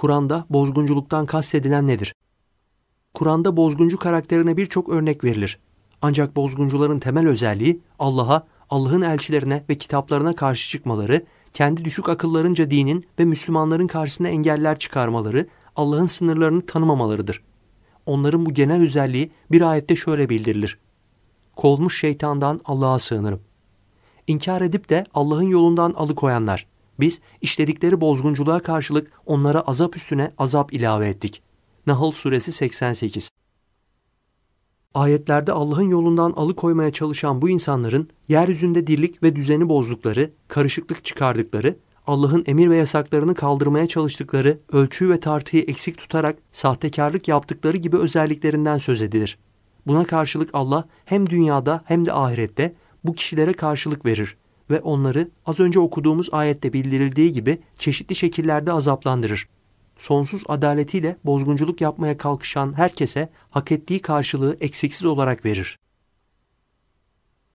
Kur'an'da bozgunculuktan kastedilen nedir? Kur'an'da bozguncu karakterine birçok örnek verilir. Ancak bozguncuların temel özelliği Allah'a, Allah'ın elçilerine ve kitaplarına karşı çıkmaları, kendi düşük akıllarınca dinin ve Müslümanların karşısına engeller çıkarmaları, Allah'ın sınırlarını tanımamalarıdır. Onların bu genel özelliği bir ayette şöyle bildirilir. Kolmuş şeytandan Allah'a sığınırım. İnkar edip de Allah'ın yolundan alıkoyanlar, biz işledikleri bozgunculuğa karşılık onlara azap üstüne azap ilave ettik. Nahl Suresi 88 Ayetlerde Allah'ın yolundan alıkoymaya çalışan bu insanların yeryüzünde dirlik ve düzeni bozdukları, karışıklık çıkardıkları, Allah'ın emir ve yasaklarını kaldırmaya çalıştıkları, ölçüyü ve tartıyı eksik tutarak sahtekarlık yaptıkları gibi özelliklerinden söz edilir. Buna karşılık Allah hem dünyada hem de ahirette bu kişilere karşılık verir ve onları az önce okuduğumuz ayette bildirildiği gibi çeşitli şekillerde azaplandırır. Sonsuz adaletiyle bozgunculuk yapmaya kalkışan herkese hak ettiği karşılığı eksiksiz olarak verir.